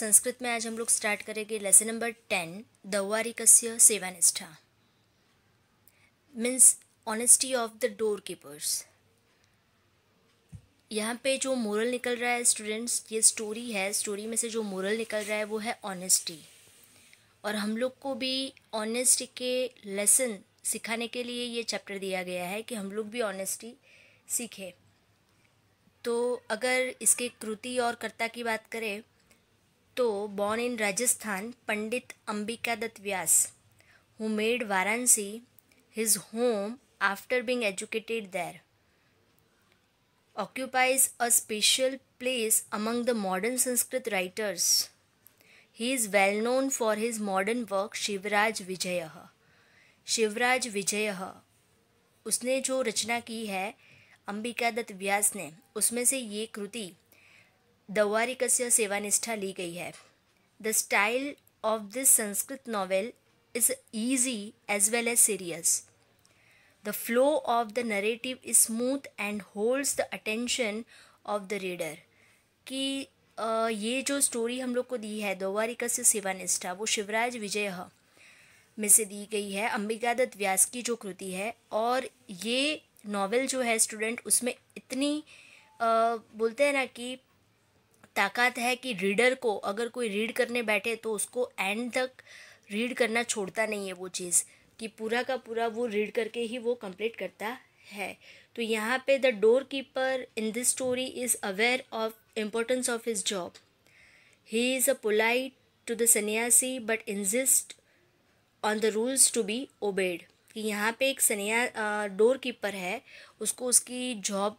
संस्कृत में आज हम लोग स्टार्ट करेंगे लेसन नंबर टेन दौवारिकस्य सेवानिष्ठा means honesty of the door keepers यहाँ पे जो मोरल निकल रहा है स्टूडेंट्स ये स्टोरी है स्टोरी में से जो मोरल निकल रहा है वो है ऑनेस्टी और हम लोग को भी ऑनेस्टी के लेसन सिखाने के लिए ये चैप्टर दिया गया है कि हम लोग भी ऑनेस्टी सीखें तो अगर इसके कृति और कर्ता की बात करें तो born in Rajasthan Pandit Ambika Dutt Vyas who made Varanasi his home after being educated there occupies a special place among the modern Sanskrit writers he is well known for his modern work Shivraj Vijay Shivraj Vijay उसने जो रचना की है अंबिका दत्त व्यास ने उसमें से ये कृति दौवारिकस्य सेवानिष्ठा ली गई है the style of this Sanskrit novel is easy as well as serious the flow of the narrative is smooth and holds the attention of the reader कि ये जो स्टोरी हम लोग को दी है दोवारिका से सेवानिष्ठा वो शिवराज विजय में से दी गई है अंबिकादत्त व्यास की जो कृति है और ये नॉवेल जो है स्टूडेंट उसमें इतनी बोलते हैं ना कि ताकत है कि रीडर को अगर कोई रीड करने बैठे तो उसको एंड तक रीड करना छोड़ता नहीं है वो चीज़ कि पूरा का पूरा वो रीड करके ही वो कंप्लीट करता है तो यहाँ पे the door keeper in this story is aware of importance of his job he is a polite to the sannyasi but insist on the rules to be obeyed कि यहाँ पे एक सन्या डोर कीपर है उसको उसकी जॉब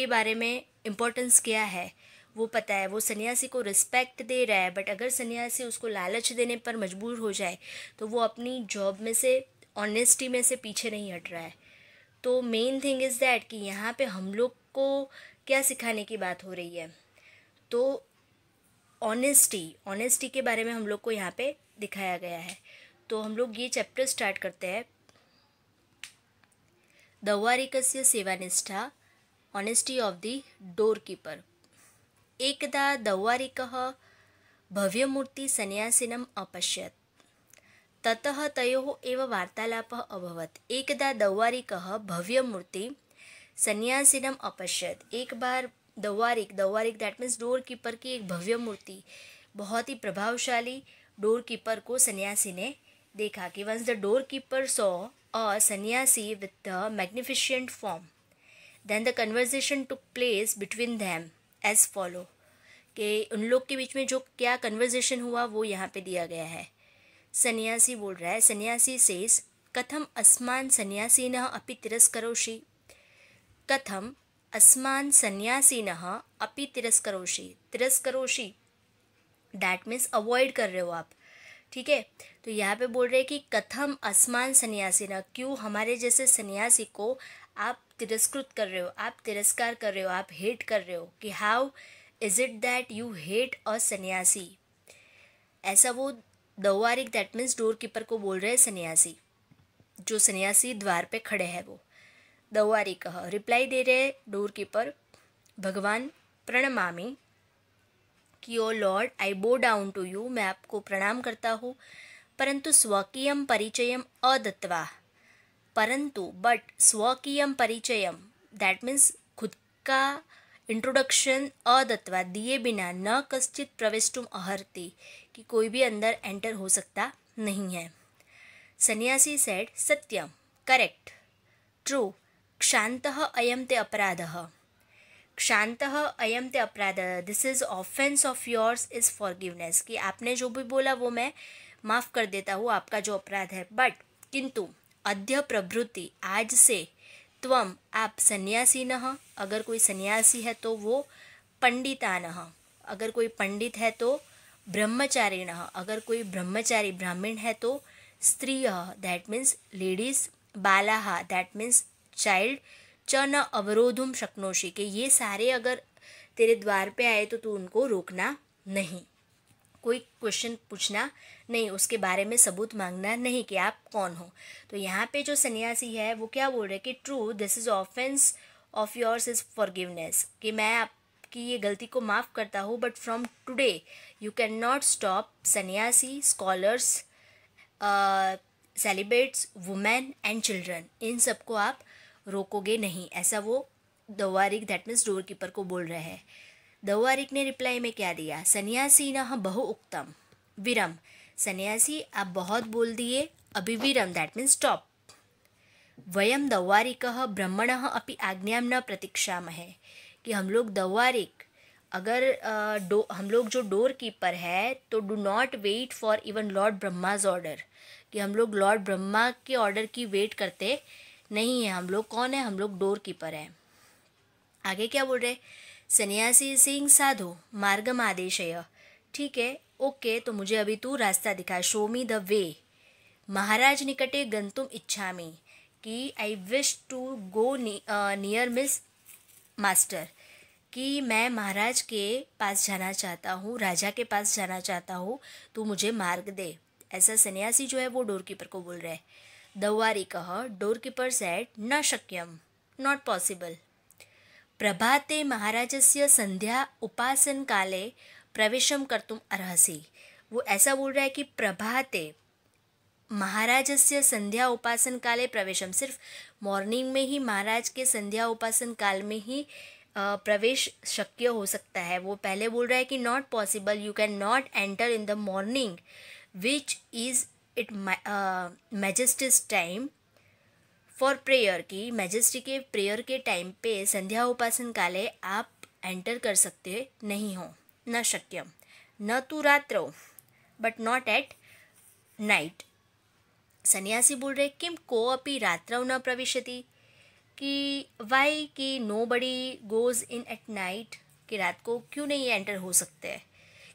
के बारे में इम्पोर्टेंस क्या है वो पता है वो सन्यासी को रिस्पेक्ट दे रहा है बट अगर सन्यासी उसको लालच देने पर मजबूर हो जाए तो वो अपनी जॉब में से ऑनेस्टी में से पीछे नहीं हट रहा है तो मेन थिंग इज़ दैट कि यहाँ पे हम लोग को क्या सिखाने की बात हो रही है तो ऑनेस्टी ऑनेस्टी के बारे में हम लोग को यहाँ पे दिखाया गया है तो हम लोग ये चैप्टर स्टार्ट करते हैं दवारिकस्य सेवानिष्ठा honesty of the door keeper एकदा दौवारिक भव्यमूर्ति संन्यासिनम् अपश्यत् ततः तयोः एव वार्तालापः अभवत् एकदा दौवारिकः भव्यमूर्ति संन्यासिनम् अपश्यत एक बार दौवारिक दौवारिक दैट मीन्स डोर कीपर की एक भव्य मूर्ति बहुत ही प्रभावशाली डोर कीपर को सन्यासी ने देखा कि once the door keeper saw a sannyasi with the magnificent form then the conversation took place between them as follow कि उन लोग के बीच में जो क्या कन्वर्जेशन हुआ वो यहाँ पे दिया गया है सन्यासी बोल रहा है सन्यासी सेज कथम सन्यासी न अपि तिरस्करोशी कथम सन्यासी न अपि तिरस्करोशी तिरस्करोशी डैट मीन्स अवॉइड कर रहे हो आप ठीक है तो यहाँ पे बोल रहे हैं कि कथम असमान सन्यासी न क्यों हमारे जैसे सन्यासी को आप तिरस्कृत कर रहे हो आप तिरस्कार कर रहे हो आप हेट कर रहे हो कि how is it that you hate a sannyasi ऐसा वो दौवारिक दैट मीन्स डोर कीपर को बोल रहे हैं सन्यासी जो सन्यासी द्वार पे खड़े हैं वो दौवारी कह रिप्लाई दे रहे डोर कीपर भगवान प्रणमामी कि ओ लॉर्ड आई बो डाउन टू यू मैं आपको प्रणाम करता हूँ परंतु स्वकीय परिचयम अदत्वा परंतु बट स्वकीय परिचय दैट मीन्स खुद का इंट्रोडक्शन अदत्वा दिए बिना न कश्चित प्रवेशुम अहरती कि कोई भी अंदर एंटर हो सकता नहीं है सन्यासी सेड सत्यम करेक्ट ट्रू क्षांत अयम ते अपराध क्षांत अयम ते अपराध this is offence of yours is forgiveness कि आपने जो भी बोला वो मैं माफ़ कर देता हूँ आपका जो अपराध है बट किंतु अद्य प्रभृति आज से त्वम आप सन्यासी न अगर कोई सन्यासी है तो वो पंडितान अगर कोई पंडित है तो ब्रह्मचारी न अगर कोई ब्रह्मचारी ब्राह्मण है तो स्त्री दैट मीन्स लेडीज बाला दैट मीन्स चाइल्ड च न अवरोधुम शक्नोशी के ये सारे अगर तेरे द्वार पे आए तो तू उनको रोकना नहीं कोई क्वेश्चन पूछना नहीं उसके बारे में सबूत मांगना नहीं कि आप कौन हो तो यहाँ पे जो सन्यासी है वो क्या बोल रहे हैं कि true this is offence of yours is forgiveness कि मैं आपकी ये गलती को माफ़ करता हूँ but from today you can not stop sannyasi scholars celebrates women and children इन सबको आप रोकोगे नहीं ऐसा वो दवारिक दैट मीन्स डोर कीपर को बोल रहे हैं दौवारिक ने रिप्लाई में क्या दिया सन्यासी न हाँ, बहु उक्तम विरम सन्यासी आप बहुत बोल दिए अभी विरम दैट मीन्स स्टॉप वयम दौवारिक ब्रह्मण अपनी आज्ञा न प्रतीक्षा है कि हम लोग दौवारिक अगर डो हम लोग जो डोर कीपर है तो do not wait for even lord Brahma's order कि हम लोग लॉर्ड ब्रह्मा के ऑर्डर की वेट करते नहीं है हम लोग कौन है हम लोग डोर कीपर हैं आगे क्या बोल रहे सन्यासी सिंह साधु मार्गम आदेशय ठीक है ओके तो मुझे अभी तू रास्ता दिखा शो मी द वे महाराज निकटे गंतुम इच्छा मी कि I wish to go near miss master कि मैं महाराज के पास जाना चाहता हूँ राजा के पास जाना चाहता हूँ तू मुझे मार्ग दे ऐसा सन्यासी जो है वो डोर कीपर को बोल रहा है दवारी कह डोर कीपर सेट न शक्यम नॉट पॉसिबल प्रभाते महाराजस्य संध्या उपासन काले प्रवेशम तुम अर्हसी वो ऐसा बोल रहा है कि प्रभाते महाराजस्य संध्या उपासन काले प्रवेशम सिर्फ मॉर्निंग में ही महाराज के संध्या उपासन काल में ही प्रवेश शक्य हो सकता है वो पहले बोल रहा है कि not possible you can not enter in the morning which is it majesty's time for prayer की मैजेस्टी के प्रेयर के टाइम पे संध्या उपासन काले आप एंटर कर सकते नहीं हो न शक्यम न तो रात्रो बट नॉट एट नाइट सन्यासी बोल रहे किम को अपनी रात्र न प्रविशति कि वाई कि नो बड़ी गोज़ इन एट नाइट कि रात को क्यों नहीं एंटर हो सकते हैं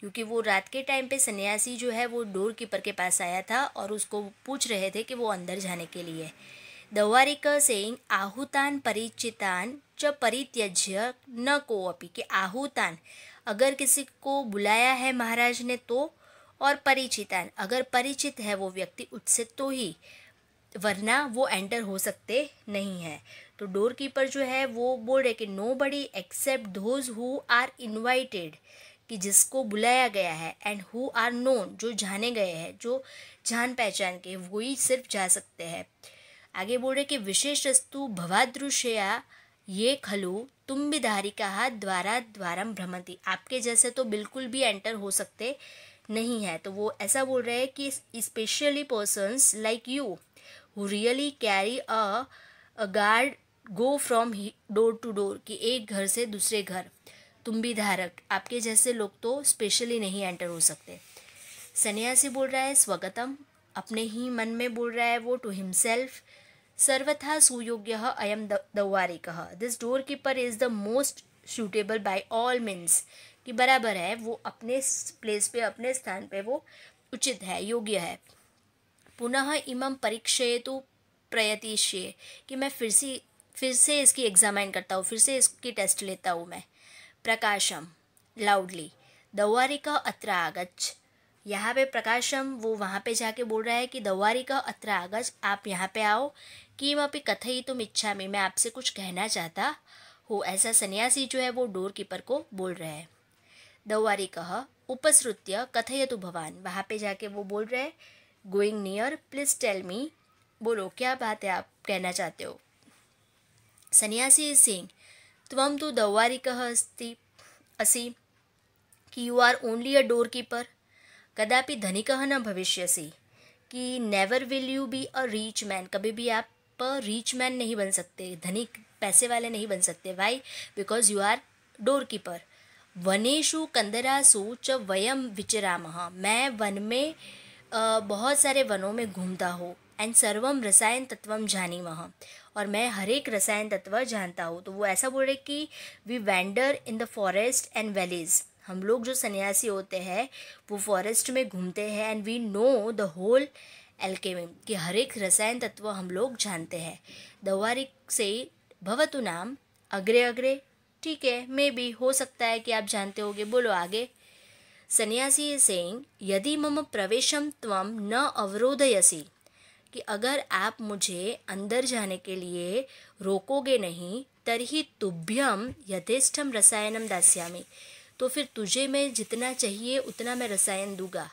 क्योंकि वो रात के टाइम पे सन्यासी जो है वो डोर कीपर के पास आया था और उसको पूछ रहे थे कि वो अंदर जाने के लिए दवारिक से आहुतान परिचितान च परित्यज्य न को अपी कि आहुतान अगर किसी को बुलाया है महाराज ने तो और परिचितान अगर परिचित है वो व्यक्ति उससे तो ही वरना वो एंटर हो सकते नहीं है तो डोर कीपर जो है वो बोल रहे कि nobody except those who are invited कि जिसको बुलाया गया है एंड हु आर नोन जो जाने गए हैं जो जान पहचान के वही सिर्फ जा सकते हैं आगे बोल रहे कि विशेषस्तु भवादृशया ये खलु तुम भी धारिका द्वारा द्वारम भ्रमती आपके जैसे तो बिल्कुल भी एंटर हो सकते नहीं है तो वो ऐसा बोल रहे हैं कि specially persons like you who really carry a guard go from door to door कि एक घर से दूसरे घर तुम भी धारक आपके जैसे लोग तो स्पेशली नहीं एंटर हो सकते सन्यासी बोल रहा है स्वागतम अपने ही मन में बोल रहा है वो टू हिमसेल्फ सर्वथा सुयोग्य अयम दौवारिक this door keeper is the most suitable by all means कि बराबर है वो अपने प्लेस पे अपने स्थान पे वो उचित है योग्य है पुनः इमम परीक्षे तो प्रयतिष्य कि मैं फिर से फिर से इसकी एग्जामिन करता हूँ फिर से इसकी टेस्ट लेता हूँ मैं प्रकाशम लाउडली दौवारिका अत्र आगच्छ यहाँ पे प्रकाशम वो वहाँ पे जाके बोल रहा है कि का अत्र आगज आप यहाँ पे आओ किमपि कथई तुम इच्छा में मैं आपसे कुछ कहना चाहता हो ऐसा सन्यासी जो है वो डोर कीपर को बोल रहा है उपस्रुत्य उपसृत्य तो भवान वहाँ पे जाके वो बोल रहे going near please tell me बोलो क्या बात है आप कहना चाहते हो सन्यासी सिंह तुम तो कह अस्ती असी कि you are only a door keeper कदापि धनी कह न भविष्य कि never will you be a rich man कभी भी आप रीच मैन नहीं बन सकते धनी पैसे वाले नहीं बन सकते why because you are door keeper वनेशु कंदरा सोच वयम विचरामह मैं वन में बहुत सारे वनों में घूमता हूँ एंड सर्वम रसायन तत्वम जानी वह और मैं हर एक रसायन तत्व जानता हूँ तो वो ऐसा बोल रहे कि we wander in the forest and valleys हम लोग जो सन्यासी होते हैं वो फॉरेस्ट में घूमते हैं and we know the whole alchemy कि हर एक रसायन तत्व हम लोग जानते हैं दवारिक से भवतु नाम अग्रे अग्रे ठीक है मे बी हो सकता है कि आप जानते होगे बोलो आगे सन्यासी से यदि मम प्रवेशम तम न अवरोधयसी कि अगर आप मुझे अंदर जाने के लिए रोकोगे नहीं तरही तुभ्यम यथेष्टम रसायनम दास्यामी तो फिर तुझे मैं जितना चाहिए उतना मैं रसायन दूंगा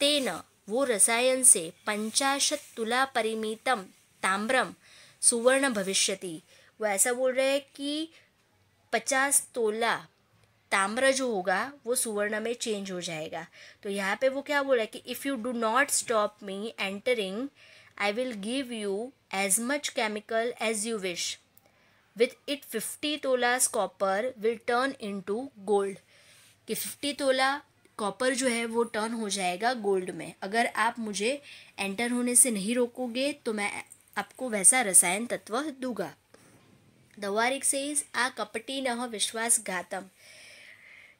तेन वो रसायन से पंचाशत तुला परिमितम ताम्रम सुवर्ण भविष्यति वो ऐसा बोल रहे हैं कि पचास तोला ताम्र जो होगा वो सुवर्ण में चेंज हो जाएगा तो यहाँ पे वो क्या बोल रहा है कि if you do not stop me entering I will give you as much chemical as you wish with it fifty tolas will turn into gold कि फिफ्टी तोला कॉपर जो है वो टर्न हो जाएगा गोल्ड में अगर आप मुझे एंटर होने से नहीं रोकोगे तो मैं आपको वैसा रसायन तत्व दूंगा दवारिक सेज आ कपटी न हो विश्वासघातम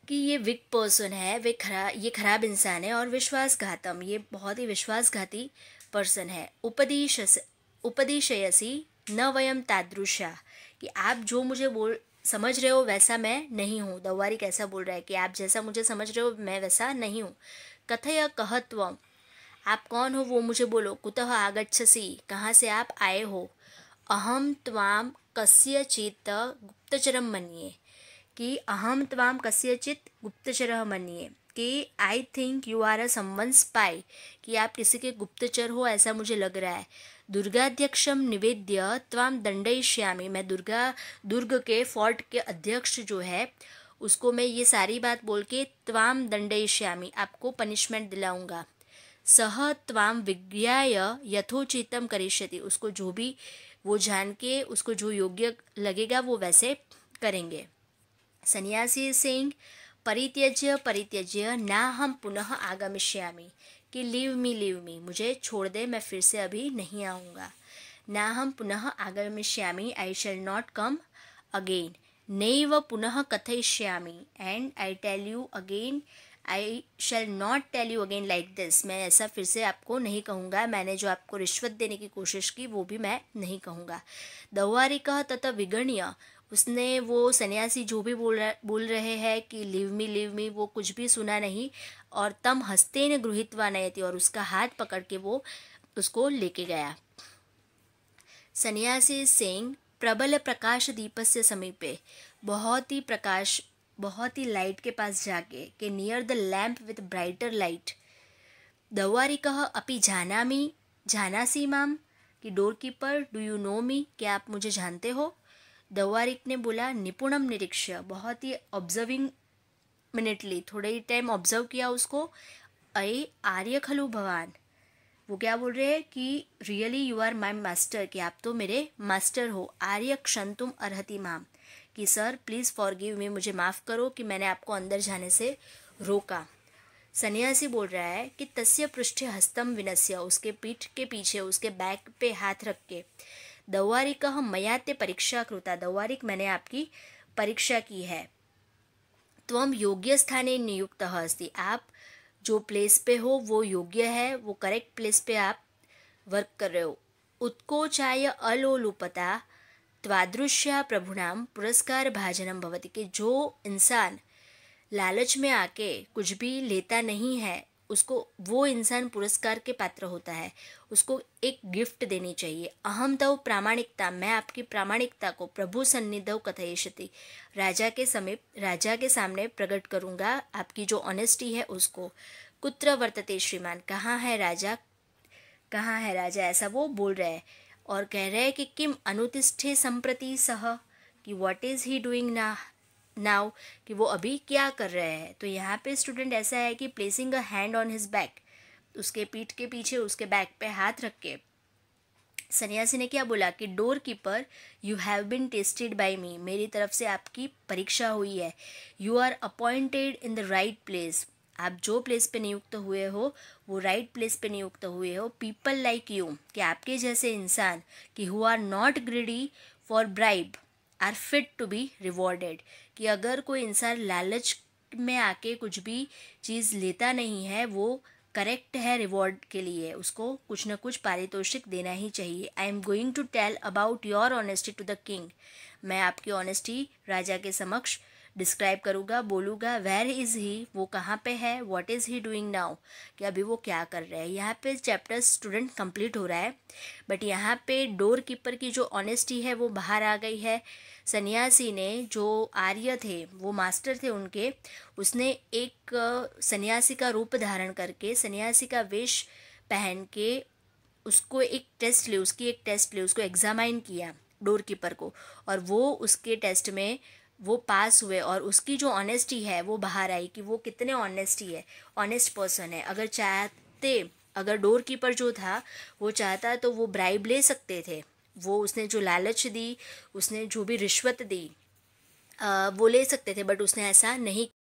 कि ये विक पर्सन है वे खरा ये खराब इंसान है और विश्वासघातम ये बहुत ही विश्वासघाती पर्सन है उपदेश उपदेशयसी न वयम तादृशा कि आप जो मुझे बोल समझ रहे हो वैसा मैं नहीं हूँ दौवारी कैसा बोल रहा है कि आप जैसा मुझे समझ रहे हो मैं वैसा नहीं हूँ कथय कहत्वम आप कौन हो वो मुझे बोलो कुतः आगछसी कहाँ से आप आए हो अहम त्वाम कस्य चित्त गुप्तचरम मनिए कि अहम त्वाम कस्य चित्त गुप्तचर मनिए कि I think you are a someone spy कि आप किसी के गुप्तचर हो ऐसा मुझे लग रहा है दुर्गाध्यक्षम निवेद्य त्वाम दंडयिष्यामी मैं दुर्गा दुर्ग के फोर्ट के अध्यक्ष जो है उसको मैं ये सारी बात बोल के त्वाम दंडयिष्यामी आपको पनिशमेंट दिलाऊंगा सह त्वाम विज्ञाय यथोचितम करिष्यति उसको जो भी वो जान के उसको जो योग्य लगेगा वो वैसे करेंगे सन्यासी सिंह परित्यज्य परित्यज्य ना हम पुनः आगमिष्यामी कि लीव मी लीव मी मुझे छोड़ दे मैं फिर से अभी नहीं आऊँगा ना हम पुनः आगमिष्यामी I shall not come again व पुनः कथयिष्यामी and I tell you again I shall not tell you again like this मैं ऐसा फिर से आपको नहीं कहूँगा मैंने जो आपको रिश्वत देने की कोशिश की वो भी मैं नहीं कहूँगा दौवारिक तथा विगण्य उसने वो सन्यासी जो भी बोल रहे बोल रहे हैं कि लिव मी लिव मी वो कुछ भी सुना नहीं और तम हंसते गृहित गृहित्वा नयती और उसका हाथ पकड़ के वो उसको लेके गया सन्यासी सिंह प्रबल प्रकाश दीप से समीपे बहुत ही प्रकाश बहुत ही लाइट के पास जाके के near the lamp with brighter light दवारी कह अपी जाना मी जाना सी माम कि door keeper do you know me क्या आप मुझे जानते हो दवारिक ने बोला निपुणम निरीक्ष बहुत ही ऑब्जर्विंग मिनटली थोड़े ही टाइम ऑब्जर्व किया उसको अय आर्य खलु भगवान वो क्या बोल रहे हैं कि really you are my master कि आप तो मेरे मास्टर हो आर्य क्षण तुम अर्ति माम कि sir please forgive me मुझे माफ़ करो कि मैंने आपको अंदर जाने से रोका सन्यासी बोल रहा है कि तस्य पृष्ठ हस्तम विनस्य उसके पीठ के पीछे उसके बैक पे हाथ रख के दौवारिकः मया ते परीक्षा कृता दौवारिक मैंने आपकी परीक्षा की है त्वम योग्य स्थाने नियुक्त अस्ति आप जो प्लेस पे हो वो योग्य है वो करेक्ट प्लेस पे आप वर्क कर रहे हो उत्कोचाय अलोलुपता त्वादृश्य प्रभुणाम पुरस्कार भाजनम भवती कि जो इंसान लालच में आके कुछ भी लेता नहीं है उसको वो इंसान पुरस्कार के पात्र होता है उसको एक गिफ्ट देनी चाहिए अहमदव प्रामाणिकता मैं आपकी प्रामाणिकता को प्रभु सन्निधव कथयशति राजा के समीप राजा के सामने प्रकट करूँगा आपकी जो ऑनेस्टी है उसको कुत्र वर्तते श्रीमान कहाँ है राजा कहाँ है राजा ऐसा वो बोल रहे है और कह रहे हैं कि किम अनुतिष्ठे संप्रति सह कि व्हाट इज़ ही डूइंग ना नाउ कि वो अभी क्या कर रहे हैं तो यहाँ पे स्टूडेंट ऐसा है कि placing a hand on his back उसके पीठ के पीछे उसके बैक पे हाथ रख के सन्यासी ने क्या बोला कि door keeper you have been tested by me मेरी तरफ से आपकी परीक्षा हुई है you are appointed in the right place आप जो प्लेस पे नियुक्त हुए हो वो राइट प्लेस पे नियुक्त हुए हो पीपल लाइक यू कि आपके जैसे इंसान कि who are not greedy for bribe are fit to be rewarded कि अगर कोई इंसान लालच में आके कुछ भी चीज़ लेता नहीं है वो करेक्ट है रिवॉर्ड के लिए उसको कुछ ना कुछ पारितोषिक देना ही चाहिए I am going to tell about your honesty to the king मैं आपकी ऑनेस्टी राजा के समक्ष डिस्क्राइब करूँगा बोलूँगा वेयर इज़ ही वो कहाँ पे है what is he doing now कि अभी वो क्या कर रहा है यहाँ पे चैप्टर स्टूडेंट कंप्लीट हो रहा है बट यहाँ पे डोर कीपर की जो ऑनेस्टी है वो बाहर आ गई है सन्यासी ने जो आर्य थे वो मास्टर थे उनके उसने एक सन्यासी का रूप धारण करके सन्यासी का वेश पहन के उसको एक टेस्ट ले उसकी एक टेस्ट ले उसको एग्जामाइन किया डोर कीपर को और वो उसके टेस्ट में वो पास हुए और उसकी जो ऑनेस्टी है वो बाहर आई कि वो कितने ऑनेस्टी है ऑनेस्ट पर्सन है अगर चाहते अगर डोर कीपर जो था वो चाहता तो वो ब्राइब ले सकते थे वो उसने जो लालच दी उसने जो भी रिश्वत दी आ, वो ले सकते थे बट उसने ऐसा नहीं